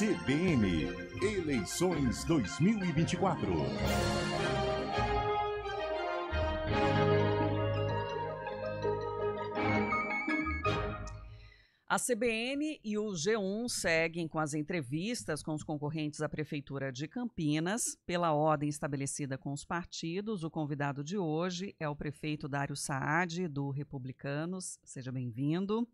CBN Eleições 2024. A CBN e o G1 seguem com as entrevistas com os concorrentes à Prefeitura de Campinas. Pela ordem estabelecida com os partidos, o convidado de hoje é o prefeito Dário Saad, do Republicanos. Seja bem-vindo.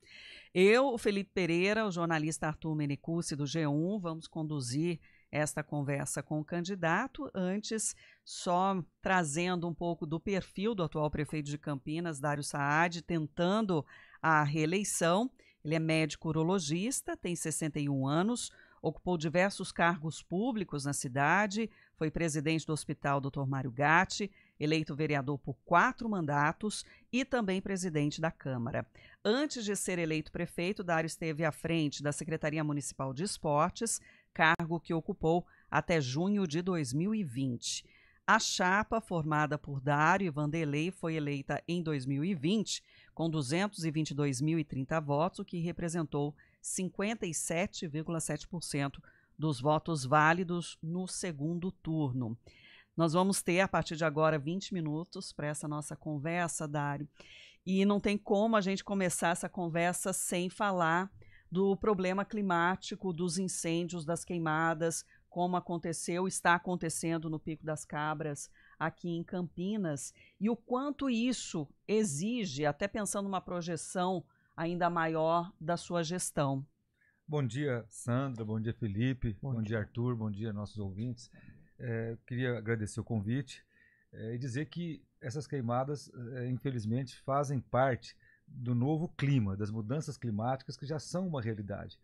Eu, o Felipe Pereira, o jornalista Arthur Menecucci, do G1, vamos conduzir esta conversa com o candidato. Antes, só trazendo um pouco do perfil do atual prefeito de Campinas, Dário Saad, tentando a reeleição ele é médico urologista, tem 61 anos, ocupou diversos cargos públicos na cidade, foi presidente do Hospital Dr. Mário Gatti, eleito vereador por quatro mandatos e também presidente da Câmara. Antes de ser eleito prefeito, Dário esteve à frente da Secretaria Municipal de Esportes, cargo que ocupou até junho de 2020. A chapa, formada por Dário e Vanderlei, foi eleita em 2020 com 222.030 votos, o que representou 57,7% dos votos válidos no segundo turno. Nós vamos ter, a partir de agora, 20 minutos para essa nossa conversa, Dário. E não tem como a gente começar essa conversa sem falar do problema climático, dos incêndios, das queimadas, como aconteceu, está acontecendo no Pico das Cabras aqui em Campinas e o quanto isso exige, até pensando numa projeção ainda maior da sua gestão. Bom dia, Sandra, bom dia, Felipe, bom, bom dia. dia, Arthur, bom dia, nossos ouvintes. É, queria agradecer o convite é, e dizer que essas queimadas, é, infelizmente, fazem parte do novo clima, das mudanças climáticas que já são uma realidade.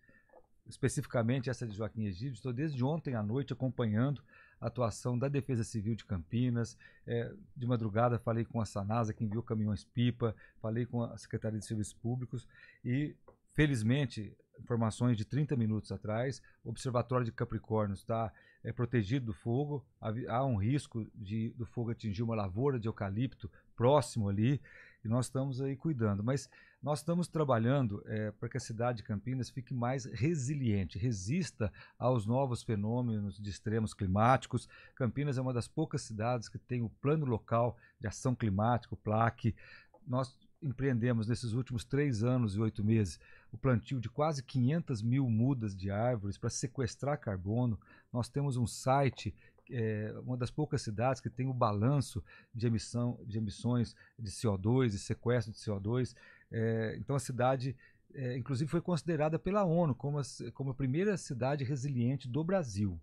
Especificamente essa de Joaquim Egídio, estou desde ontem à noite acompanhando atuação da Defesa Civil de Campinas. É, de madrugada falei com a Sanasa, que enviou caminhões-pipa, falei com a Secretaria de Serviços Públicos e, felizmente, informações de 30 minutos atrás, o Observatório de Capricórnio está é, protegido do fogo, há, há um risco de, do fogo atingir uma lavoura de eucalipto próximo ali, e nós estamos aí cuidando. Mas nós estamos trabalhando é, para que a cidade de Campinas fique mais resiliente, resista aos novos fenômenos de extremos climáticos. Campinas é uma das poucas cidades que tem o plano local de ação climática, o PLAC. Nós empreendemos nesses últimos três anos e oito meses o plantio de quase 500 mil mudas de árvores para sequestrar carbono. Nós temos um site é uma das poucas cidades que tem o balanço de, emissão, de emissões de CO2, de sequestro de CO2. É, eh, então a cidade, é, inclusive, foi considerada pela ONU como a, como a primeira cidade resiliente do Brasil.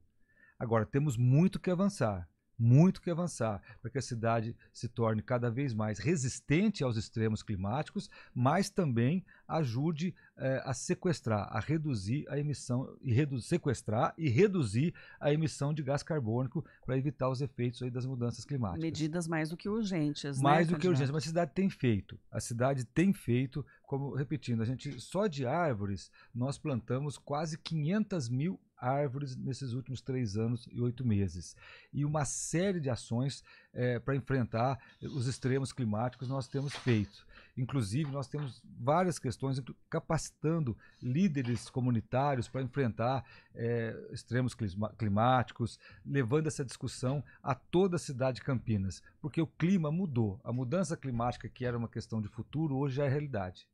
Agora, temos muito que avançar muito que avançar para que a cidade se torne cada vez mais resistente aos extremos climáticos, mas também ajude eh, a sequestrar, a reduzir a emissão e redu sequestrar e reduzir a emissão de gás carbônico para evitar os efeitos aí das mudanças climáticas. Medidas mais do que urgentes, né, mais do que urgentes, mas a cidade tem feito. A cidade tem feito, como repetindo, a gente só de árvores nós plantamos quase 500 mil árvores nesses últimos três anos e oito meses. E uma série de ações é, para enfrentar os extremos climáticos nós temos feito. Inclusive, nós temos várias questões capacitando líderes comunitários para enfrentar é, extremos climáticos, levando essa discussão a toda a cidade de Campinas, porque o clima mudou. A mudança climática, que era uma questão de futuro, hoje já é realidade.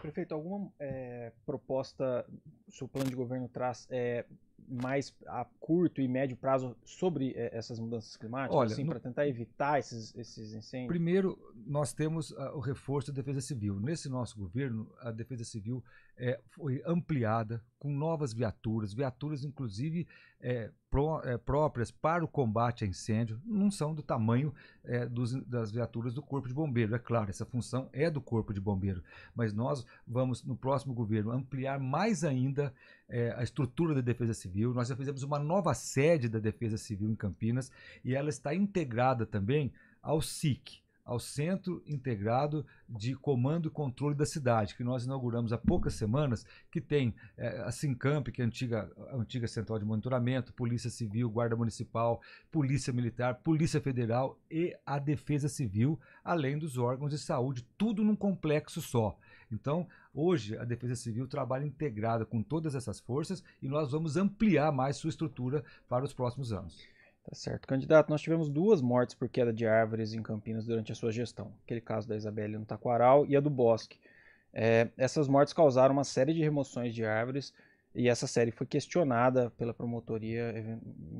Prefeito, alguma é, proposta o seu plano de governo traz é, mais a curto e médio prazo sobre eh, essas mudanças climáticas, assim, no... para tentar evitar esses, esses incêndios? Primeiro, nós temos uh, o reforço da defesa civil. Nesse nosso governo, a defesa civil eh, foi ampliada com novas viaturas, viaturas inclusive eh, pró, próprias para o combate a incêndio, não são do tamanho dos, das viaturas do Corpo de Bombeiro. É claro, essa função é do Corpo de Bombeiro, mas nós vamos, no próximo governo, ampliar mais ainda é, a estrutura da Defesa Civil. Nós já fizemos uma nova sede da Defesa Civil em Campinas e ela está integrada também ao SIC, ao Centro Integrado de Comando e Controle da Cidade, que nós inauguramos há poucas semanas, que tem é, a SINCAMP, que é a antiga, a antiga Central de Monitoramento, Polícia Civil, Guarda Municipal, Polícia Militar, Polícia Federal e a Defesa Civil, além dos órgãos de saúde, tudo num complexo só. Então, hoje, a Defesa Civil trabalha integrada com todas essas forças e nós vamos ampliar mais sua estrutura para os próximos anos. Tá certo. Candidato, nós tivemos duas mortes por queda de árvores em Campinas durante a sua gestão. Aquele caso da Isabelle no Taquaral e a do Bosque. É, essas mortes causaram uma série de remoções de árvores e essa série foi questionada pela promotoria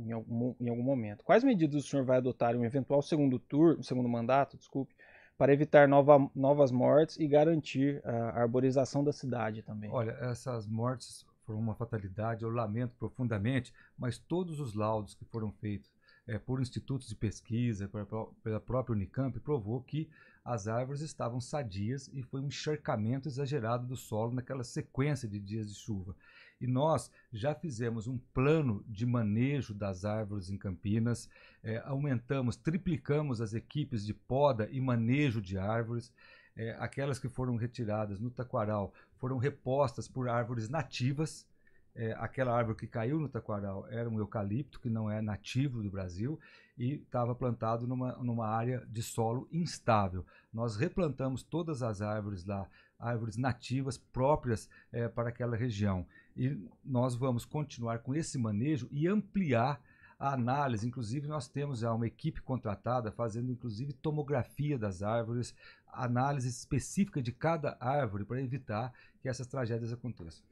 em algum, em algum momento. Quais medidas o senhor vai adotar em um eventual segundo turno, segundo mandato, desculpe, para evitar nova, novas mortes e garantir a arborização da cidade também. Olha, essas mortes foram uma fatalidade, eu lamento profundamente, mas todos os laudos que foram feitos é, por institutos de pesquisa, pela, pela própria Unicamp, provou que as árvores estavam sadias e foi um encharcamento exagerado do solo naquela sequência de dias de chuva. E nós já fizemos um plano de manejo das árvores em Campinas, é, aumentamos, triplicamos as equipes de poda e manejo de árvores. É, aquelas que foram retiradas no taquaral foram repostas por árvores nativas. É, aquela árvore que caiu no taquaral era um eucalipto, que não é nativo do Brasil, e estava plantado numa, numa área de solo instável. Nós replantamos todas as árvores lá árvores nativas próprias é, para aquela região. E nós vamos continuar com esse manejo e ampliar a análise. Inclusive, nós temos já uma equipe contratada fazendo, inclusive, tomografia das árvores, análise específica de cada árvore para evitar que essas tragédias aconteçam.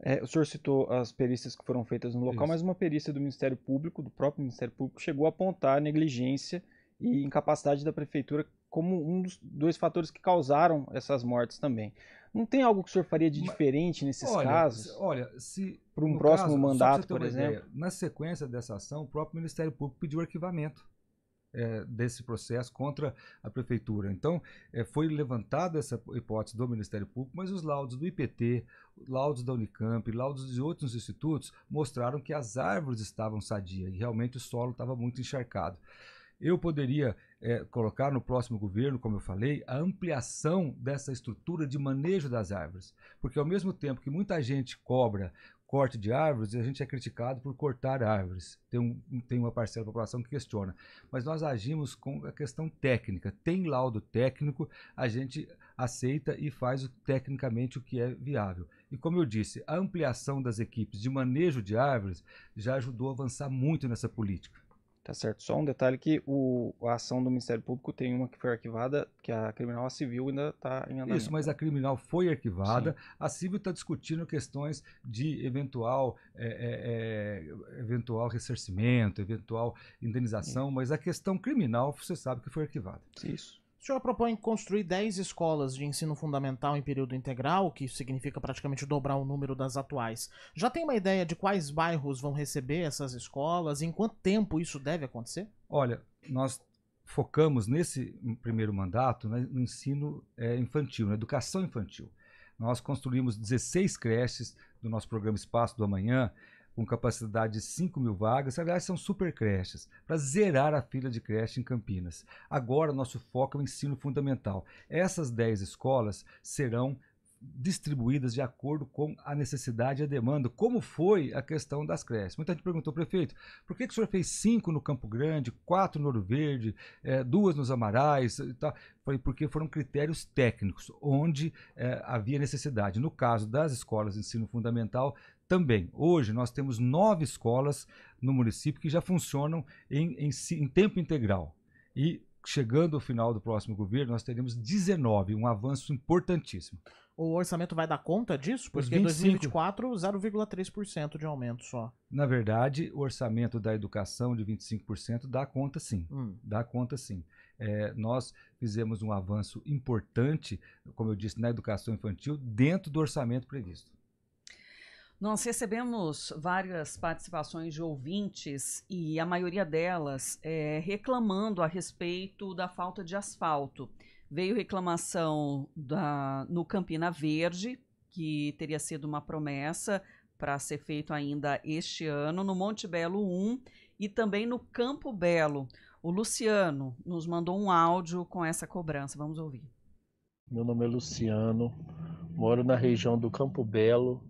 É, o senhor citou as perícias que foram feitas no local, Isso. mas uma perícia do Ministério Público, do próprio Ministério Público, chegou a apontar negligência e incapacidade da prefeitura como um dos dois fatores que causaram essas mortes também. Não tem algo que o senhor faria de diferente nesses olha, casos? Olha, se. Para um próximo caso, mandato, por exemplo? Ideia, na sequência dessa ação, o próprio Ministério Público pediu arquivamento é, desse processo contra a Prefeitura. Então, é, foi levantada essa hipótese do Ministério Público, mas os laudos do IPT, laudos da Unicamp, laudos de outros institutos mostraram que as árvores estavam sadias e realmente o solo estava muito encharcado. Eu poderia é, colocar no próximo governo, como eu falei, a ampliação dessa estrutura de manejo das árvores. Porque ao mesmo tempo que muita gente cobra corte de árvores, a gente é criticado por cortar árvores. Tem, um, tem uma parcela da população que questiona. Mas nós agimos com a questão técnica. Tem laudo técnico, a gente aceita e faz tecnicamente o que é viável. E como eu disse, a ampliação das equipes de manejo de árvores já ajudou a avançar muito nessa política. Tá certo? Só um detalhe que o, a ação do Ministério Público tem uma que foi arquivada, que a criminal a civil ainda está em andamento. Isso, mas a criminal foi arquivada. Sim. A civil está discutindo questões de eventual, é, é, é eventual ressarcimento, eventual indenização, Sim. mas a questão criminal, você sabe que foi arquivada. Isso. O senhor propõe construir 10 escolas de ensino fundamental em período integral, que significa praticamente dobrar o número das atuais. Já tem uma ideia de quais bairros vão receber essas escolas? e Em quanto tempo isso deve acontecer? Olha, nós focamos nesse primeiro mandato né, no ensino é, infantil, na educação infantil. Nós construímos 16 creches do nosso programa Espaço do Amanhã, com capacidade de 5 mil vagas, aliás, são super creches, para zerar a fila de creche em Campinas. Agora, nosso foco é o ensino fundamental. Essas 10 escolas serão distribuídas de acordo com a necessidade e a demanda, como foi a questão das creches. Muita gente perguntou, prefeito, por que, que o senhor fez cinco no Campo Grande, quatro no Ouro Verde, é, duas nos Amarais e tal? Falei, porque foram critérios técnicos, onde é, havia necessidade. No caso das escolas de ensino fundamental, também. Hoje nós temos nove escolas no município que já funcionam em, em, em tempo integral. E chegando ao final do próximo governo, nós teremos 19, um avanço importantíssimo. O orçamento vai dar conta disso? Porque em 2024, 0,3% de aumento só. Na verdade, o orçamento da educação de 25% dá conta sim. Hum. Dá conta sim. É, nós fizemos um avanço importante, como eu disse, na educação infantil, dentro do orçamento previsto. Nós recebemos várias participações de ouvintes e a maioria delas é, reclamando a respeito da falta de asfalto. Veio reclamação da, no Campina Verde, que teria sido uma promessa para ser feito ainda este ano, no Monte Belo 1 e também no Campo Belo. O Luciano nos mandou um áudio com essa cobrança. Vamos ouvir. Meu nome é Luciano, moro na região do Campo Belo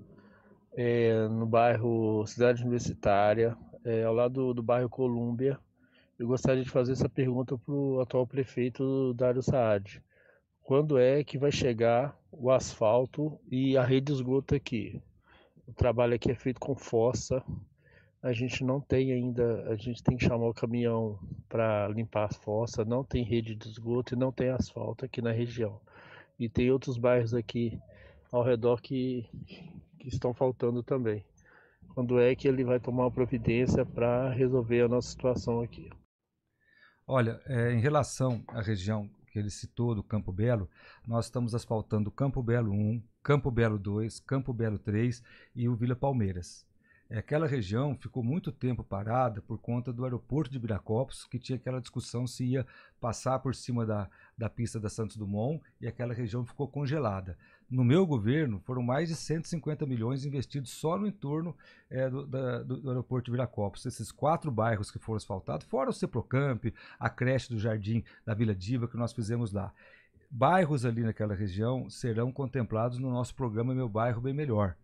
é, no bairro Cidade Universitária, é, ao lado do, do bairro Colúmbia. Eu gostaria de fazer essa pergunta para o atual prefeito Dário Saad. Quando é que vai chegar o asfalto e a rede de esgoto aqui? O trabalho aqui é feito com força. A gente não tem ainda, a gente tem que chamar o caminhão para limpar as fossas, não tem rede de esgoto e não tem asfalto aqui na região. E tem outros bairros aqui ao redor que que estão faltando também. Quando é que ele vai tomar uma providência para resolver a nossa situação aqui? Olha, é, em relação à região que ele citou do Campo Belo, nós estamos asfaltando Campo Belo 1, Campo Belo 2, Campo Belo 3 e o Vila Palmeiras. É, aquela região ficou muito tempo parada por conta do aeroporto de Viracopos, que tinha aquela discussão se ia passar por cima da, da pista da Santos Dumont e aquela região ficou congelada. No meu governo, foram mais de 150 milhões investidos só no entorno é, do, da, do, aeroporto de Viracopos. Esses quatro bairros que foram asfaltados, fora o Ceprocamp, a creche do Jardim da Vila Diva que nós fizemos lá. Bairros ali naquela região serão contemplados no nosso programa Meu Bairro Bem Melhor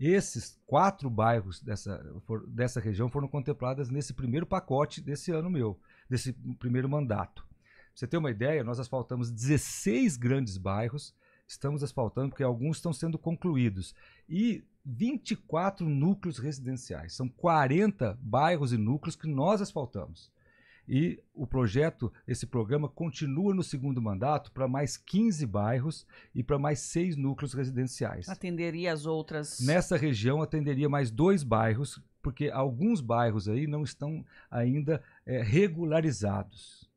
esses quatro bairros dessa, dessa região foram contemplados nesse primeiro pacote desse ano meu, desse primeiro mandato. Pra você ter uma ideia, nós asfaltamos 16 grandes bairros, estamos asfaltando porque alguns estão sendo concluídos. E 24 núcleos residenciais. São 40 bairros e núcleos que nós asfaltamos. E o projeto, esse programa, continua no segundo mandato para mais 15 bairros e para mais seis núcleos residenciais. Atenderia as outras? Nessa região, atenderia mais dois bairros, porque alguns bairros aí não estão ainda é, regularizados.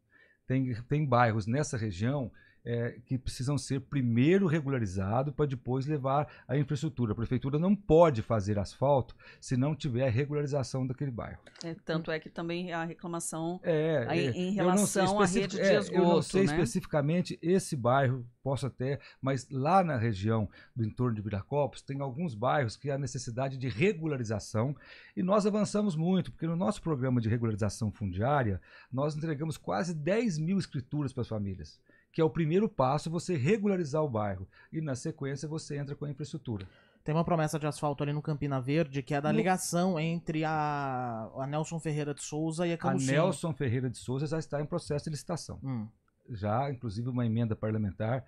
Tem, tem bairros nessa região é, que precisam ser primeiro regularizados para depois levar a infraestrutura. A prefeitura não pode fazer asfalto se não tiver a regularização daquele bairro. É, tanto é que também a reclamação é, é em relação à rede de esgoto. É, eu não sei né? especificamente esse bairro, posso até, mas lá na região do entorno de Viracopos tem alguns bairros que há necessidade de regularização e nós avançamos muito, porque no nosso programa de regularização fundiária nós entregamos quase 10 mil escrituras para as famílias que é o primeiro passo é você regularizar o bairro. E na sequência você entra com a infraestrutura. Tem uma promessa de asfalto ali no Campina Verde, que é da ligação entre a, a Nelson Ferreira de Souza e a Camusim. A Nelson Ferreira de Souza já está em processo de licitação. Hum. Já, inclusive, uma emenda parlamentar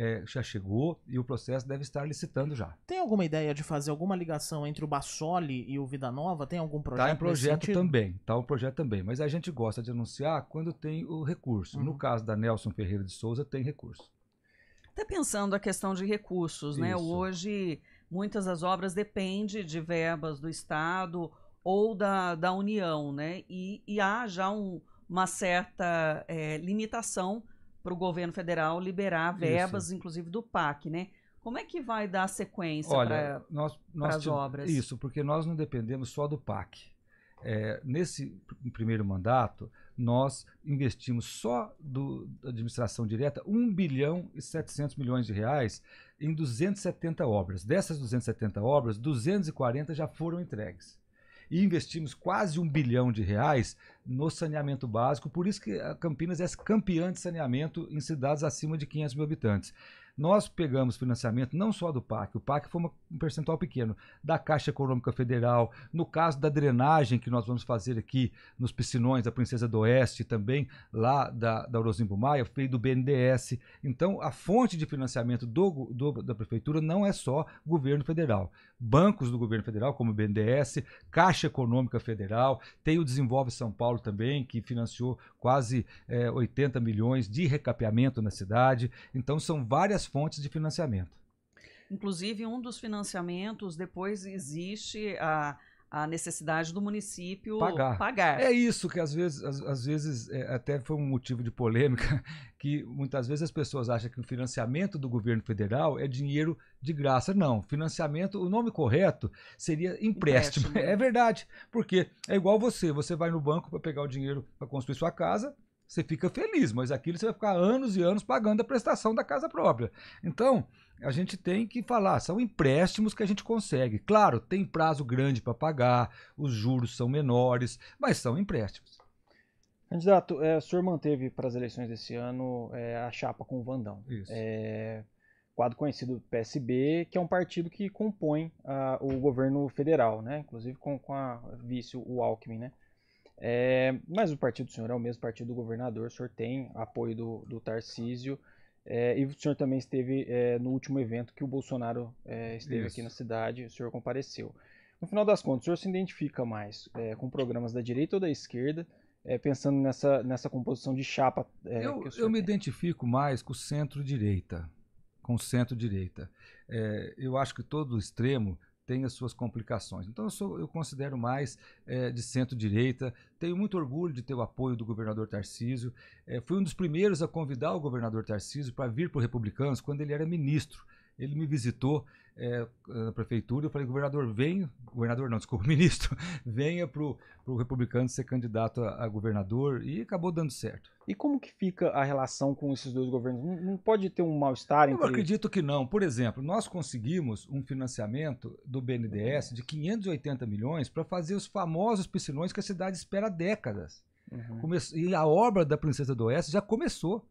é, já chegou e o processo deve estar licitando já. Tem alguma ideia de fazer alguma ligação entre o Bassoli e o Vida Nova? Tem algum projeto? Está em projeto também, está um projeto também. Mas a gente gosta de anunciar quando tem o recurso. Uhum. No caso da Nelson Ferreira de Souza, tem recurso. Até pensando a questão de recursos, né? Isso. né? Hoje, muitas das obras dependem de verbas do Estado ou da, da União, né? E, e há já um, uma certa é, limitação para o governo federal liberar verbas, isso. inclusive do PAC, né? Como é que vai dar sequência para as obras? Isso, porque nós não dependemos só do PAC. É, nesse primeiro mandato, nós investimos só do, da administração direta 1 bilhão e 700 milhões de reais em 270 obras. Dessas 270 obras, 240 já foram entregues e investimos quase um bilhão de reais no saneamento básico. Por isso que Campinas é campeã de saneamento em cidades acima de 500 mil habitantes. Nós pegamos financiamento não só do PAC, o PAC foi um percentual pequeno, da Caixa Econômica Federal, no caso da drenagem que nós vamos fazer aqui nos piscinões da Princesa do Oeste, também lá da, da Orozimbo Maia, foi do BNDES. Então, a fonte de financiamento do, do, da Prefeitura não é só governo federal bancos do governo federal, como o BNDES, Caixa Econômica Federal, tem o Desenvolve São Paulo também, que financiou quase é, eh, 80 milhões de recapeamento na cidade. Então, são várias fontes de financiamento. Inclusive, um dos financiamentos, depois existe a a necessidade do município pagar. pagar. É isso que às vezes, às, às vezes é, até foi um motivo de polêmica, que muitas vezes as pessoas acham que o financiamento do governo federal é dinheiro de graça. Não, financiamento, o nome correto seria empréstimo. empréstimo. É verdade, porque é igual você, você vai no banco para pegar o dinheiro para construir sua casa, você fica feliz, mas aquilo você vai ficar anos e anos pagando a prestação da casa própria. Então, a gente tem que falar, são empréstimos que a gente consegue. Claro, tem prazo grande para pagar, os juros são menores, mas são empréstimos. Candidato, é, o senhor manteve para as eleições desse ano é, a chapa com o Vandão. Isso. É, quadro conhecido do PSB, que é um partido que compõe a, o governo federal, né? inclusive com, com a vice, o Alckmin. Né? É, mas o partido do senhor é o mesmo partido do governador, o senhor tem apoio do, do Tarcísio. É, e o senhor também esteve é, no último evento que o Bolsonaro é, esteve Isso. aqui na cidade, o senhor compareceu. No final das contas, o senhor se identifica mais é, com programas da direita ou da esquerda, é, pensando nessa, nessa composição de chapa? É, eu eu me identifico mais com o centro-direita, com o centro-direita. eu acho que todo extremo tem as suas complicações. Então eu, sou, eu considero mais é, de centro-direita, tenho muito orgulho de ter o apoio do governador Tarcísio, é, fui um dos primeiros a convidar o governador Tarcísio para vir para o Republicanos quando ele era ministro. Ele me visitou é, na prefeitura. Eu falei, governador, venha. Governador, não, desculpa, ministro, venha para o republicano ser candidato a, a, governador. E acabou dando certo. E como que fica a relação com esses dois governos? Não, não pode ter um mal-estar entre Eu acredito que não. Por exemplo, nós conseguimos um financiamento do BNDES de 580 milhões para fazer os famosos piscinões que a cidade espera há décadas. Uhum. Come... E a obra da Princesa do Oeste já começou.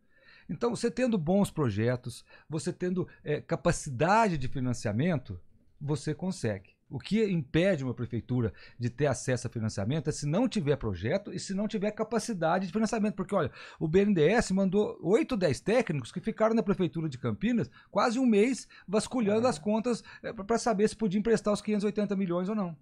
Então, você tendo bons projetos, você tendo é, capacidade de financiamento, você consegue. O que impede uma prefeitura de ter acesso a financiamento é se não tiver projeto e se não tiver capacidade de financiamento. Porque, olha, o BNDES mandou 8, 10 técnicos que ficaram na prefeitura de Campinas quase um mês vasculhando é. as contas é, para saber se podia emprestar os 580 milhões ou não.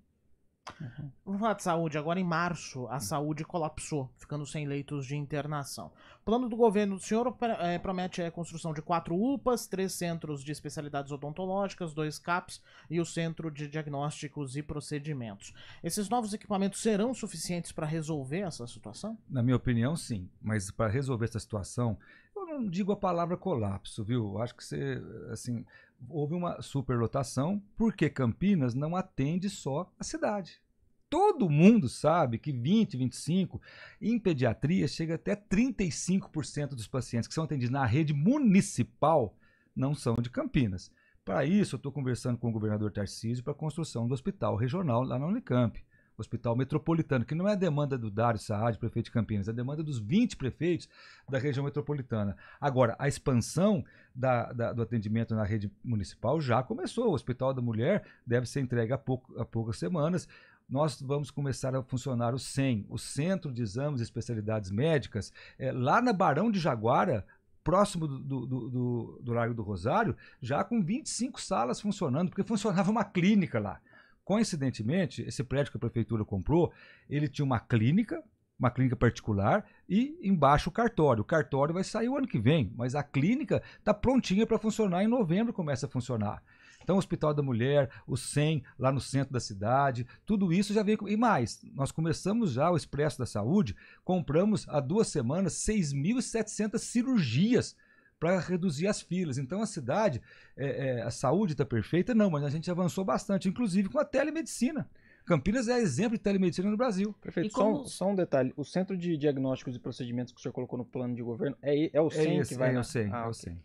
Vamos falar de saúde. Agora, em março, a saúde colapsou, ficando sem leitos de internação. O plano do governo do senhor é, promete a construção de quatro UPAs, três centros de especialidades odontológicas, dois CAPs e o Centro de Diagnósticos e Procedimentos. Esses novos equipamentos serão suficientes para resolver essa situação? Na minha opinião, sim. Mas para resolver essa situação, eu não digo a palavra colapso, viu? Acho que você, assim, houve uma superlotação, porque Campinas não atende só a cidade. Todo mundo sabe que 20, 25, em pediatria chega até 35% dos pacientes que são atendidos na rede municipal não são de Campinas. Para isso, eu estou conversando com o governador Tarcísio para a construção do hospital regional lá na Unicamp. Hospital Metropolitano, que não é a demanda do Dário Saad, prefeito de Campinas, é a demanda dos 20 prefeitos da região metropolitana. Agora, a expansão da, da, do atendimento na rede municipal já começou. O Hospital da Mulher deve ser entregue há, pouco, há poucas semanas nós vamos começar a funcionar o CEM, o Centro de Exames e Especialidades Médicas, é, lá na Barão de Jaguara, próximo do, do, do, do Largo do Rosário, já com 25 salas funcionando, porque funcionava uma clínica lá. Coincidentemente, esse prédio que a prefeitura comprou, ele tinha uma clínica, uma clínica particular, e embaixo o cartório. O cartório vai sair o ano que vem, mas a clínica está prontinha para funcionar, em novembro começa a funcionar. Então, o Hospital da Mulher, o SEM, lá no centro da cidade, tudo isso já veio. E mais, nós começamos já o Expresso da Saúde, compramos há duas semanas 6.700 cirurgias para reduzir as filas. Então a cidade, é, é, a saúde está perfeita? Não, mas a gente avançou bastante, inclusive com a telemedicina. Campinas é exemplo de telemedicina no Brasil. Perfeito. Como... Só, só, um detalhe: o Centro de Diagnósticos e Procedimentos que o senhor colocou no plano de governo é, é o CEM é que vai. É o CEM. Ah, é o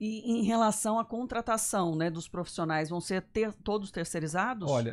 E em relação à contratação né, dos profissionais, vão ser ter, todos terceirizados? Olha,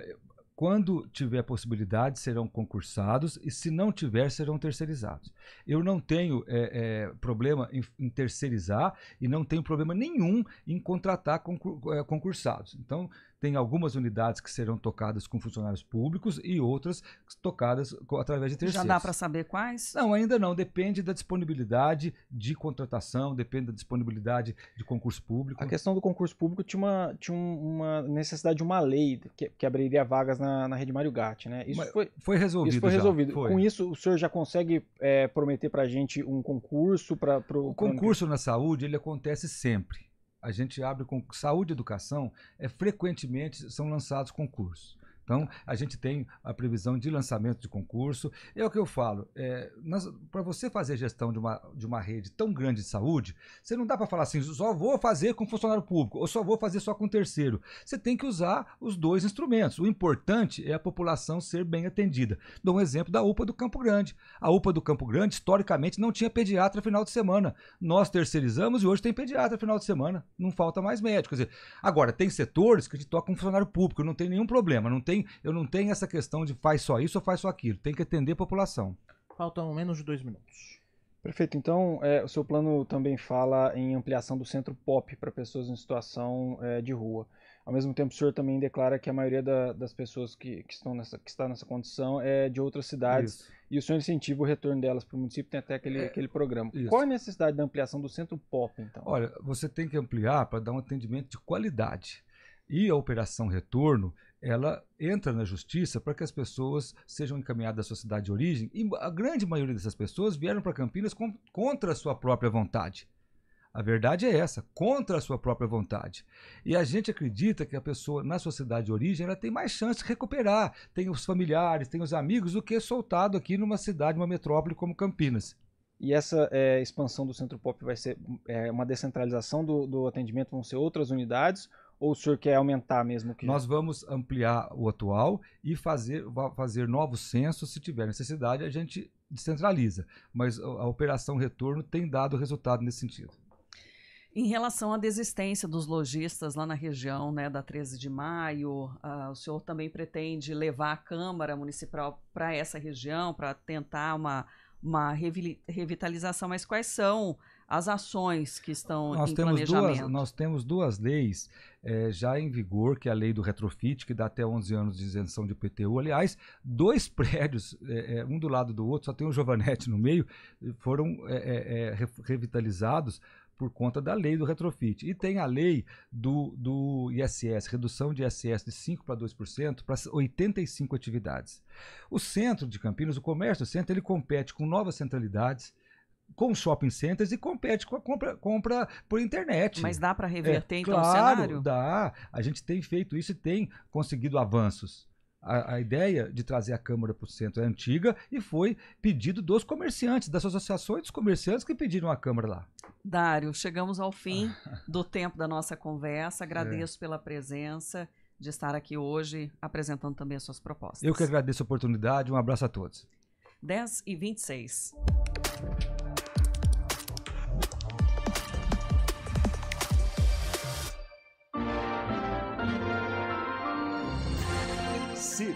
quando tiver possibilidade, serão concursados e, se não tiver, serão terceirizados. Eu não tenho é, é, problema em, em, terceirizar e não tenho problema nenhum em contratar concur, é, concursados. Então, tem algumas unidades que serão tocadas com funcionários públicos e outras tocadas através de terceiros. Já dá para saber quais? Não, ainda não. Depende da disponibilidade de contratação, depende da disponibilidade de concurso público. A questão do concurso público tinha uma, tinha uma necessidade de uma lei que, que abriria vagas na, na rede Mário Gatti, né? Isso foi, foi resolvido. Isso foi resolvido. Foi. Com isso, o senhor já consegue é, prometer para a gente um concurso para o concurso na saúde ele acontece sempre a gente abre com saúde e educação, é, frequentemente são lançados concursos. Então, a gente tem a previsão de lançamento de concurso. É o que eu falo, é, para você fazer gestão de uma, de uma rede tão grande de saúde, você não dá para falar assim, só vou fazer com funcionário público, ou só vou fazer só com terceiro. Você tem que usar os dois instrumentos. O importante é a população ser bem atendida. Dou um exemplo da UPA do Campo Grande. A UPA do Campo Grande, historicamente, não tinha pediatra final de semana. Nós terceirizamos e hoje tem pediatra final de semana. Não falta mais médico. Quer dizer, agora, tem setores que a gente toca com funcionário público, não tem nenhum problema, não tem tenho, eu não tenho essa questão de faz só isso ou faz só aquilo. Tem que atender a população. Faltam menos de dois minutos. Perfeito. Então, é, o seu plano também fala em ampliação do centro POP para pessoas em situação é, de rua. Ao mesmo tempo, o senhor também declara que a maioria da, das pessoas que, que, estão nessa, que está nessa condição é de outras cidades. Isso. E o senhor incentiva o retorno delas para o município, tem até aquele, é, aquele programa. Isso. Qual a necessidade da ampliação do centro POP, então? Olha, você tem que ampliar para dar um atendimento de qualidade. E a operação retorno, ela entra na justiça para que as pessoas sejam encaminhadas à sua cidade de origem, e a grande maioria dessas pessoas vieram para Campinas com, contra a sua própria vontade. A verdade é essa, contra a sua própria vontade. E a gente acredita que a pessoa, na sua cidade de origem, ela tem mais chance de recuperar, tem os familiares, tem os amigos, do que soltado aqui numa cidade, numa metrópole como Campinas. E essa é, expansão do Centro Pop vai ser é, uma descentralização do, do atendimento, vão ser outras unidades, ou o senhor quer aumentar mesmo? Que... Nós vamos ampliar o atual e fazer, fazer novos censos. Se tiver necessidade, a gente descentraliza. Mas a, operação retorno tem dado resultado nesse sentido. Em relação à desistência dos lojistas lá na região né, da 13 de maio, uh, o senhor também pretende levar a Câmara Municipal para essa região para tentar uma, uma revitalização, mas quais são as ações que estão nós em temos planejamento? Duas, nós temos duas leis é, já em vigor, que é a lei do retrofit, que dá até 11 anos de isenção de IPTU. Aliás, dois prédios, é, um do lado do outro, só tem o um Giovanetti no meio, foram é, revitalizados por conta da lei do retrofit. E tem a lei do, do ISS, redução de ISS de 5% para 2% para 85 atividades. O centro de Campinas, o comércio o centro, ele compete com novas centralidades com shopping centers e compete com a compra, compra por internet. Mas dá para reverter é, então claro, o cenário? Dá. A gente tem feito isso e tem conseguido avanços. A, a, ideia de trazer a Câmara para o centro é antiga e foi pedido dos comerciantes, das associações dos comerciantes que pediram a Câmara lá. Dário, chegamos ao fim do tempo da nossa conversa. Agradeço é. pela presença de estar aqui hoje apresentando também as suas propostas. Eu que agradeço a oportunidade. Um abraço a todos. 10 e 26.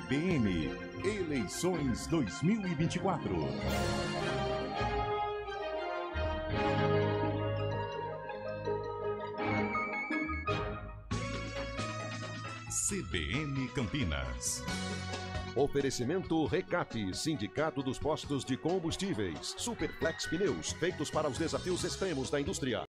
CBN Eleições 2024. CBN Campinas. Oferecimento Recap, Sindicato dos Postos de Combustíveis, Superplex Pneus, feitos para os desafios extremos da indústria.